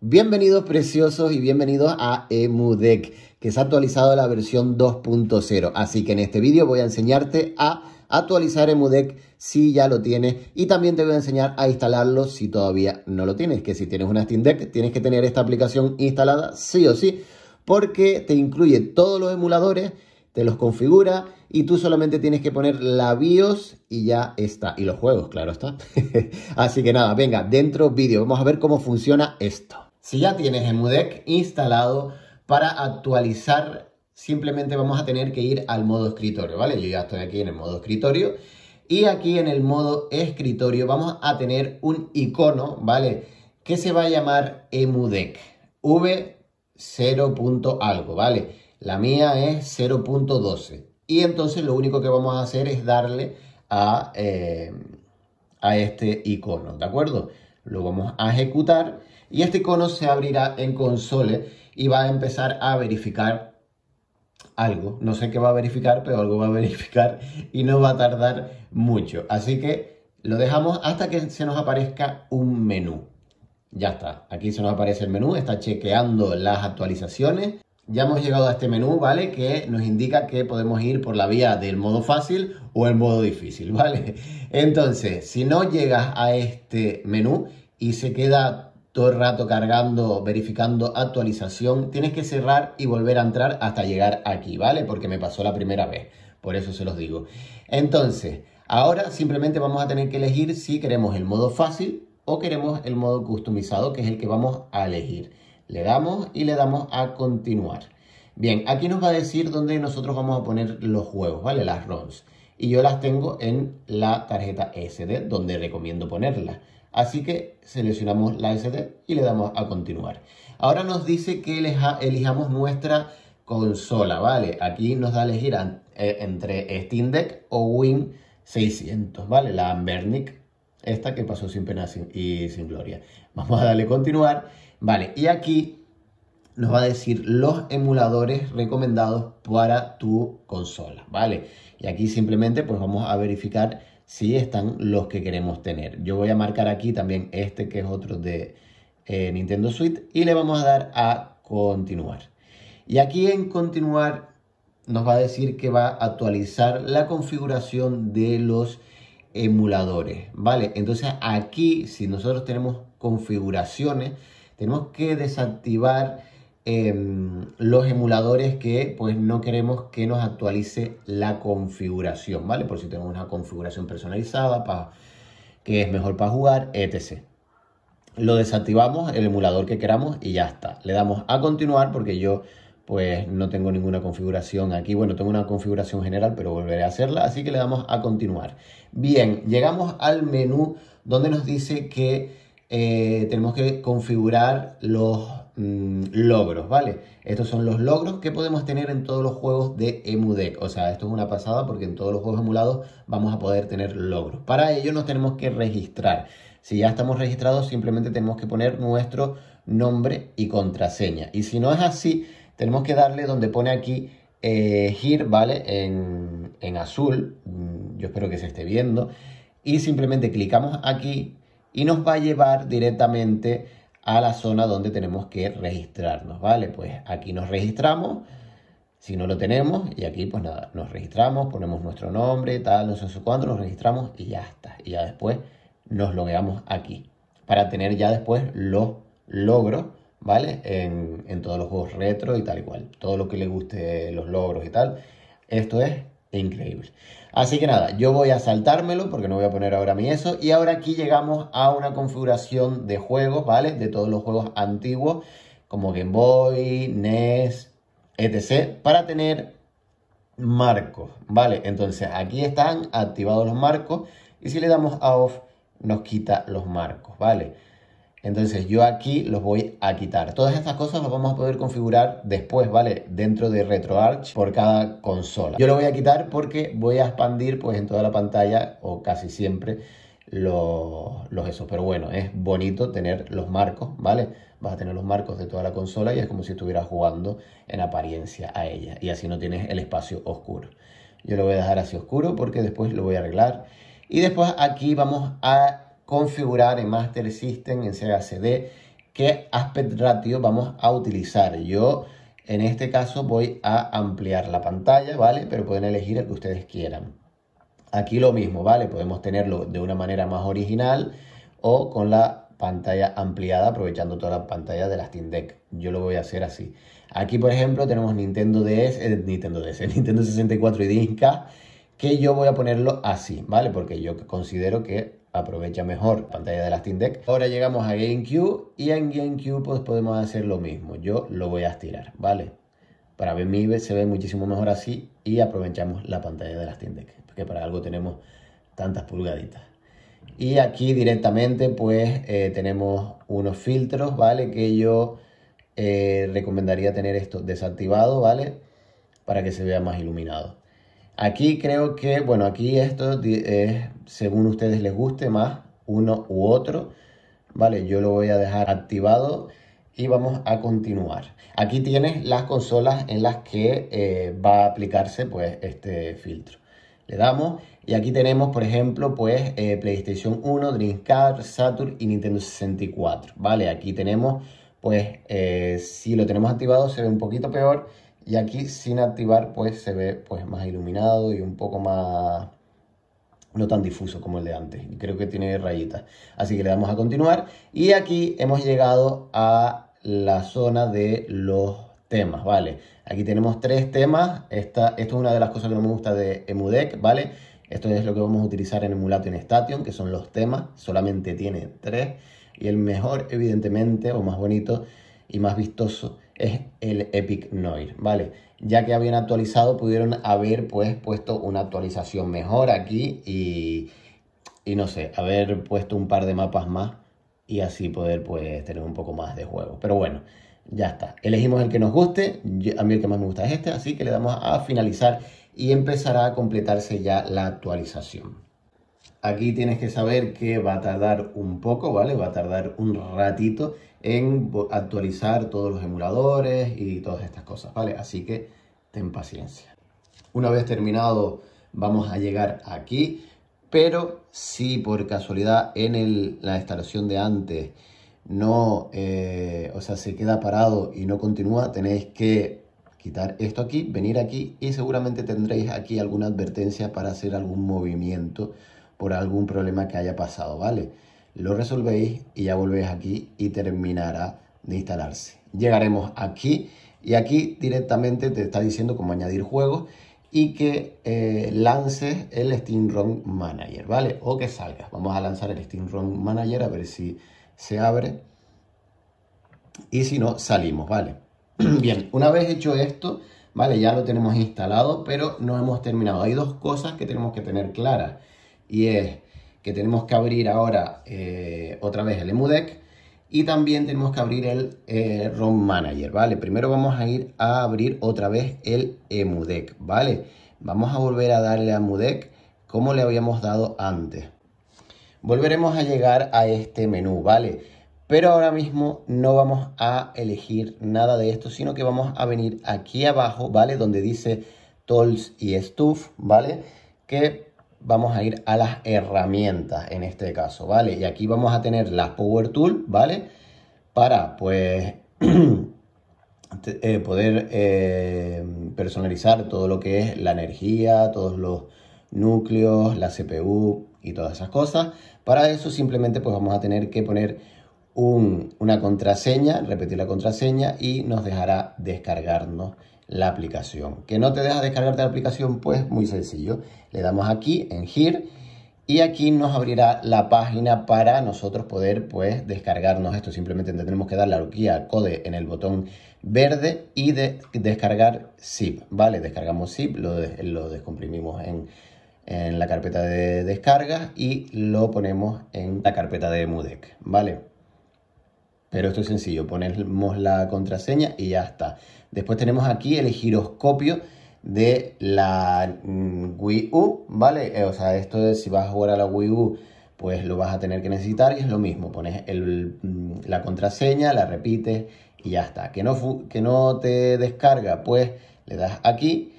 Bienvenidos preciosos y bienvenidos a EmuDeck, que se ha actualizado la versión 2.0. Así que en este vídeo voy a enseñarte a actualizar EmuDeck si ya lo tienes y también te voy a enseñar a instalarlo si todavía no lo tienes, que si tienes una Steam Deck tienes que tener esta aplicación instalada sí o sí, porque te incluye todos los emuladores, te los configura y tú solamente tienes que poner la BIOS y ya está. Y los juegos, claro está. Así que nada, venga, dentro vídeo, vamos a ver cómo funciona esto. Si ya tienes EmuDeck instalado, para actualizar simplemente vamos a tener que ir al modo escritorio, ¿vale? Yo ya estoy aquí en el modo escritorio y aquí en el modo escritorio vamos a tener un icono, ¿vale? Que se va a llamar EmuDeck, V0. algo, ¿vale? La mía es 0.12 y entonces lo único que vamos a hacer es darle a, eh, a este icono, ¿de acuerdo? lo vamos a ejecutar y este icono se abrirá en console y va a empezar a verificar algo. No sé qué va a verificar, pero algo va a verificar y no va a tardar mucho. Así que lo dejamos hasta que se nos aparezca un menú. Ya está, aquí se nos aparece el menú, está chequeando las actualizaciones. Ya hemos llegado a este menú, ¿vale? Que nos indica que podemos ir por la vía del modo fácil o el modo difícil, ¿vale? Entonces, si no llegas a este menú y se queda todo el rato cargando, verificando actualización, tienes que cerrar y volver a entrar hasta llegar aquí, ¿vale? Porque me pasó la primera vez, por eso se los digo. Entonces, ahora simplemente vamos a tener que elegir si queremos el modo fácil o queremos el modo customizado, que es el que vamos a elegir. Le damos y le damos a continuar. Bien, aquí nos va a decir dónde nosotros vamos a poner los juegos, ¿vale? Las ROMs y yo las tengo en la tarjeta SD donde recomiendo ponerlas. Así que seleccionamos la SD y le damos a continuar. Ahora nos dice que elijamos nuestra consola, ¿vale? Aquí nos da elegir eh, entre Steam Deck o Win 600, ¿vale? La Ambernic, esta que pasó sin pena y sin gloria. Vamos a darle continuar, ¿vale? Y aquí nos va a decir los emuladores recomendados para tu consola, ¿vale? Y aquí simplemente pues vamos a verificar si están los que queremos tener. Yo voy a marcar aquí también este que es otro de eh, Nintendo Switch y le vamos a dar a continuar. Y aquí en continuar nos va a decir que va a actualizar la configuración de los emuladores, ¿vale? Entonces aquí si nosotros tenemos configuraciones, tenemos que desactivar Em, los emuladores que pues no queremos que nos actualice la configuración, ¿vale? Por si tenemos una configuración personalizada para que es mejor para jugar, etc. Lo desactivamos, el emulador que queramos y ya está. Le damos a continuar porque yo pues no tengo ninguna configuración aquí. Bueno, tengo una configuración general, pero volveré a hacerla, así que le damos a continuar. Bien, llegamos al menú donde nos dice que eh, tenemos que configurar los Mm, logros, ¿vale? Estos son los logros que podemos tener en todos los juegos de EmuDeck. O sea, esto es una pasada porque en todos los juegos emulados vamos a poder tener logros. Para ello nos tenemos que registrar. Si ya estamos registrados, simplemente tenemos que poner nuestro nombre y contraseña. Y si no es así, tenemos que darle donde pone aquí Gir, eh, ¿vale? En, en azul. Mm, yo espero que se esté viendo. Y simplemente clicamos aquí y nos va a llevar directamente a la zona donde tenemos que registrarnos, ¿vale? Pues aquí nos registramos, si no lo tenemos, y aquí pues nada, nos registramos, ponemos nuestro nombre, tal, no sé cuándo nos registramos y ya está. Y ya después nos logueamos aquí para tener ya después los logros, ¿vale? En, en todos los juegos retro y tal y cual. Todo lo que le guste los logros y tal. Esto es increíble. Así que nada, yo voy a saltármelo porque no voy a poner ahora mi eso. Y ahora aquí llegamos a una configuración de juegos, ¿vale? De todos los juegos antiguos, como Game Boy, NES, etc. Para tener marcos, ¿vale? Entonces aquí están activados los marcos y si le damos a off nos quita los marcos, ¿vale? Entonces yo aquí los voy a quitar. Todas estas cosas las vamos a poder configurar después, ¿vale? Dentro de RetroArch por cada consola. Yo lo voy a quitar porque voy a expandir pues en toda la pantalla o casi siempre los, esos. Pero bueno, es bonito tener los marcos, ¿vale? Vas a tener los marcos de toda la consola y es como si estuvieras jugando en apariencia a ella. Y así no tienes el espacio oscuro. Yo lo voy a dejar así oscuro porque después lo voy a arreglar. Y después aquí vamos a configurar en Master System, en Sega CD, qué aspect ratio vamos a utilizar. Yo en este caso voy a ampliar la pantalla, ¿vale? Pero pueden elegir el que ustedes quieran. Aquí lo mismo, ¿vale? Podemos tenerlo de una manera más original o con la pantalla ampliada, aprovechando toda la pantalla de la Steam Deck. Yo lo voy a hacer así. Aquí, por ejemplo, tenemos Nintendo DS, eh, Nintendo DS, Nintendo 64 y Disca, que yo voy a ponerlo así, ¿vale? Porque yo considero que aprovecha mejor pantalla de las Steam Deck. Ahora llegamos a GameCube y en GameCube pues podemos hacer lo mismo. Yo lo voy a estirar, ¿vale? Para ver se ve muchísimo mejor así y aprovechamos la pantalla de las Steam Deck, porque para algo tenemos tantas pulgaditas. Y aquí directamente pues eh, tenemos unos filtros, ¿vale? Que yo eh, recomendaría tener esto desactivado, ¿vale? Para que se vea más iluminado. Aquí creo que, bueno, aquí esto es según ustedes les guste más uno u otro. Vale, yo lo voy a dejar activado y vamos a continuar. Aquí tienes las consolas en las que eh, va a aplicarse pues este filtro. Le damos y aquí tenemos, por ejemplo, pues eh, PlayStation 1, Dreamcast, Saturn y Nintendo 64. Vale, aquí tenemos, pues eh, si lo tenemos activado se ve un poquito peor y aquí sin activar pues se ve pues más iluminado y un poco más no tan difuso como el de antes. creo que tiene rayitas. Así que le damos a continuar. Y aquí hemos llegado a la zona de los temas, ¿vale? Aquí tenemos tres temas. Esta, esto es una de las cosas que no me gusta de EMUDEC, ¿vale? Esto es lo que vamos a utilizar en Emulato en Station, que son los temas. Solamente tiene tres. Y el mejor, evidentemente, o más bonito y más vistoso es el Epic Noir, ¿vale? Ya que habían actualizado, pudieron haber pues puesto una actualización mejor aquí y, no sé, haber puesto un par de mapas más y así poder pues tener un poco más de juego. Pero bueno, ya está. Elegimos el que nos guste, a mí el que más me gusta es este, así que le damos a finalizar y empezará a completarse ya la actualización. Aquí tienes que saber que va a tardar un poco, ¿vale? Va a tardar un ratito en actualizar todos los emuladores y todas estas cosas, ¿vale? Así que ten paciencia. Una vez terminado vamos a llegar aquí, pero si por casualidad en la instalación de antes no, eh, o sea, se queda parado y no continúa, tenéis que quitar esto aquí, venir aquí y seguramente tendréis aquí alguna advertencia para hacer algún movimiento por algún problema que haya pasado, ¿vale? Lo resolvéis y ya volvéis aquí y terminará de instalarse. Llegaremos aquí y aquí directamente te está diciendo cómo añadir juegos y que eh, lances el Steam Run Manager, ¿vale? O que salgas. Vamos a lanzar el Steam Run Manager a ver si se abre. Y si no, salimos, ¿vale? Bien, una vez hecho esto, ¿vale? Ya lo tenemos instalado, pero no hemos terminado. Hay dos cosas que tenemos que tener claras y es que tenemos que abrir ahora eh, otra vez el EmuDeck y también tenemos que abrir el eh, ROM Manager, ¿vale? Primero vamos a ir a abrir otra vez el EmuDeck, ¿vale? Vamos a volver a darle a EmuDeck como le habíamos dado antes. Volveremos a llegar a este menú, ¿vale? Pero ahora mismo no vamos a elegir nada de esto, sino que vamos a venir aquí abajo, ¿vale? Donde dice Tools y Stuff, ¿vale? Que vamos a ir a las herramientas en este caso, ¿vale? Y aquí vamos a tener las Power Tool, ¿vale? Para, pues, eh, poder eh, personalizar todo lo que es la energía, todos los núcleos, la CPU y todas esas cosas. Para eso simplemente, pues, vamos a tener que poner una contraseña, repetir la contraseña y nos dejará descargarnos la aplicación. ¿Que no te deja descargarte la aplicación? Pues muy sencillo. Le damos aquí en Here y aquí nos abrirá la página para nosotros poder pues descargarnos esto. Simplemente tendremos que dar la guía code en el botón verde y de, descargar zip, ¿vale? Descargamos zip, lo, lo descomprimimos en, en, la carpeta de descarga y lo ponemos en la carpeta de MUDEC, ¿vale? Pero esto es sencillo, ponemos la contraseña y ya está. Después tenemos aquí el giroscopio de la mm, Wii U, ¿vale? Eh, o sea, esto de si vas a jugar a la Wii U, pues lo vas a tener que necesitar y es lo mismo. Pones mm, la contraseña, la repites y ya está. Que no, que no te descarga, pues le das aquí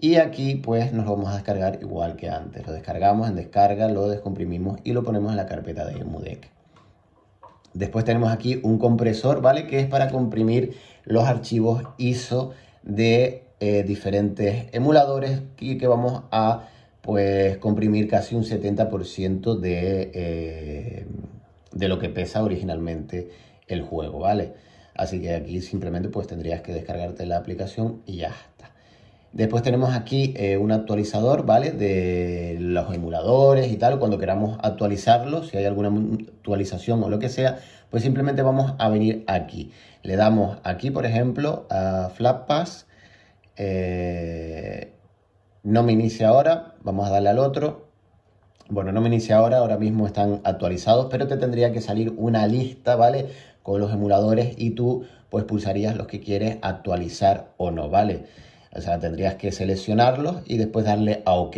y aquí pues nos lo vamos a descargar igual que antes. Lo descargamos en descarga, lo descomprimimos y lo ponemos en la carpeta de Emudeck. Después tenemos aquí un compresor, ¿vale? Que es para comprimir los archivos ISO de eh, diferentes emuladores y que vamos a pues comprimir casi un 70% de, eh, de lo que pesa originalmente el juego, ¿vale? Así que aquí simplemente pues tendrías que descargarte la aplicación y ya Después tenemos aquí eh, un actualizador, ¿vale? De los emuladores y tal, cuando queramos actualizarlo, si hay alguna actualización o lo que sea, pues simplemente vamos a venir aquí. Le damos aquí, por ejemplo, a Flap pass eh, no me inicia ahora, vamos a darle al otro. Bueno, no me inicia ahora, ahora mismo están actualizados, pero te tendría que salir una lista, ¿vale? Con los emuladores y tú pues pulsarías los que quieres actualizar o no, ¿vale? vale o sea, tendrías que seleccionarlos y después darle a OK.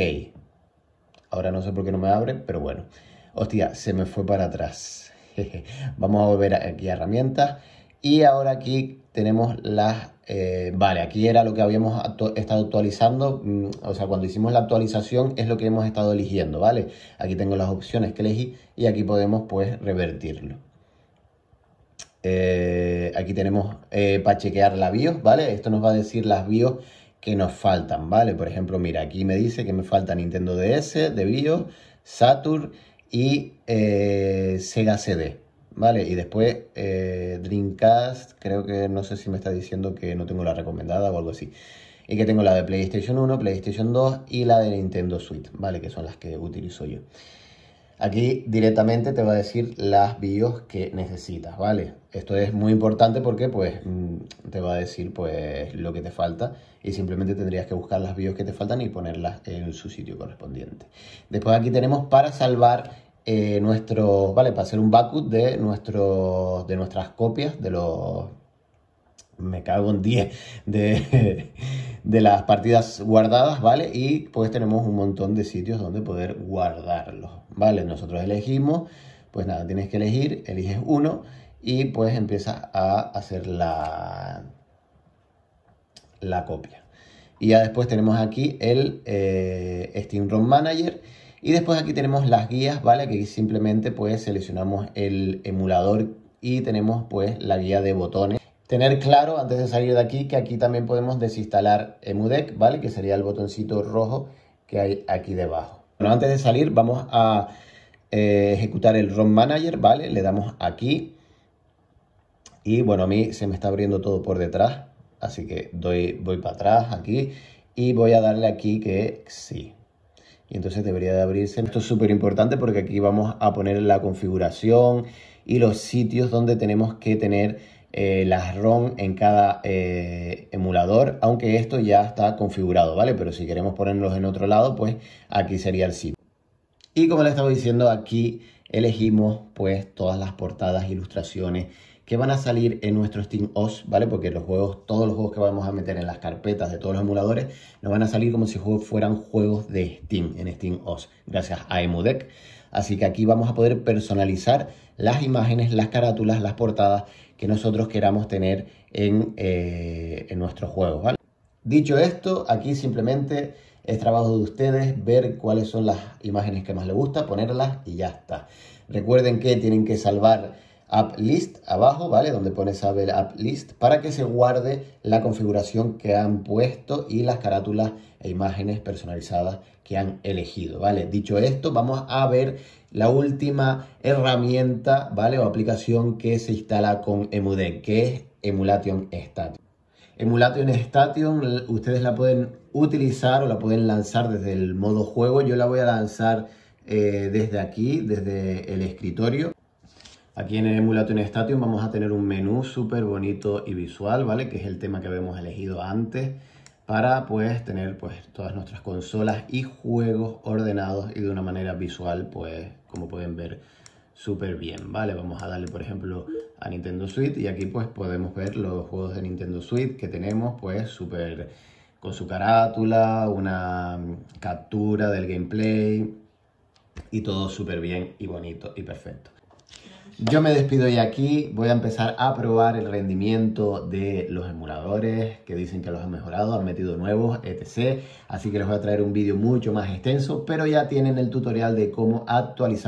Ahora no sé por qué no me abre, pero bueno. Hostia, se me fue para atrás. Vamos a volver aquí a herramientas. Y ahora aquí tenemos las... Eh, vale, aquí era lo que habíamos estado actualizando. Mm, o sea, cuando hicimos la actualización es lo que hemos estado eligiendo, ¿vale? Aquí tengo las opciones que elegí y aquí podemos pues revertirlo. Eh, aquí tenemos eh, para chequear la BIOS, ¿vale? Esto nos va a decir las BIOS que nos faltan, ¿vale? Por ejemplo, mira, aquí me dice que me falta Nintendo DS, de Bio, Saturn y eh, Sega CD, ¿vale? Y después eh, Dreamcast, creo que no sé si me está diciendo que no tengo la recomendada o algo así. Y que tengo la de PlayStation 1, PlayStation 2 y la de Nintendo Switch, ¿vale? Que son las que utilizo yo. Aquí directamente te va a decir las bios que necesitas, ¿vale? Esto es muy importante porque pues mm, te va a decir pues lo que te falta y simplemente tendrías que buscar las bios que te faltan y ponerlas en su sitio correspondiente. Después aquí tenemos para salvar eh, nuestros, nuestro, ¿vale? Para hacer un backup de, nuestro, de nuestras copias, de los... Me cago en 10, de de las partidas guardadas, ¿vale? Y pues tenemos un montón de sitios donde poder guardarlos, ¿vale? Nosotros elegimos, pues nada, tienes que elegir, eliges uno y pues empiezas a hacer la, copia. Y ya después tenemos aquí el eh, Steam Room Manager. Y después aquí tenemos las guías, ¿vale? Que simplemente pues seleccionamos el emulador y tenemos pues la guía de botones tener claro antes de salir de aquí que aquí también podemos desinstalar EmuDeck, ¿vale? Que sería el botoncito rojo que hay aquí debajo. Bueno, antes de salir vamos a eh, ejecutar el ROM Manager, ¿vale? Le damos aquí y bueno, a mí se me está abriendo todo por detrás, así que doy, voy para atrás aquí y voy a darle aquí que sí. Y entonces debería de abrirse. Esto es súper importante porque aquí vamos a poner la configuración y los sitios donde tenemos que tener eh, las ROM en cada eh, emulador, aunque esto ya está configurado, ¿vale? Pero si queremos ponerlos en otro lado, pues aquí sería el sitio. Y como les estaba diciendo, aquí elegimos pues todas las portadas, ilustraciones que van a salir en nuestro Steam OS, ¿vale? Porque los juegos, todos los juegos que vamos a meter en las carpetas de todos los emuladores, nos van a salir como si fueran juegos de Steam, en Steam OS, gracias a EmuDeck. Así que aquí vamos a poder personalizar las imágenes, las carátulas, las portadas nosotros queramos tener en, eh, en nuestros juegos. Dicho esto, aquí simplemente es trabajo de ustedes ver cuáles son las imágenes que más les gusta, ponerlas y ya está. Recuerden que tienen que salvar app list abajo, ¿vale? Donde pone saber app list para que se guarde la configuración que han puesto y las carátulas e imágenes personalizadas que han elegido, ¿vale? Dicho esto, vamos a ver la última herramienta, ¿vale? O aplicación que se instala con EmuDeck, que es Emulation Station. Emulation Station, ustedes la pueden utilizar o la pueden lanzar desde el modo juego. Yo la voy a lanzar eh, desde aquí, desde el escritorio. Aquí en Emulation Station vamos a tener un menú súper bonito y visual, ¿vale? Que es el tema que habíamos elegido antes para pues tener pues todas nuestras consolas y juegos ordenados y de una manera visual pues como pueden ver súper bien, ¿vale? Vamos a darle, por ejemplo, a Nintendo Switch y aquí pues podemos ver los juegos de Nintendo Switch que tenemos pues súper con su carátula, una captura del gameplay y todo súper bien y bonito y perfecto. Yo me despido y aquí, voy a empezar a probar el rendimiento de los emuladores que dicen que los han mejorado, han metido nuevos, etc. Así que les voy a traer un vídeo mucho más extenso, pero ya tienen el tutorial de cómo actualizar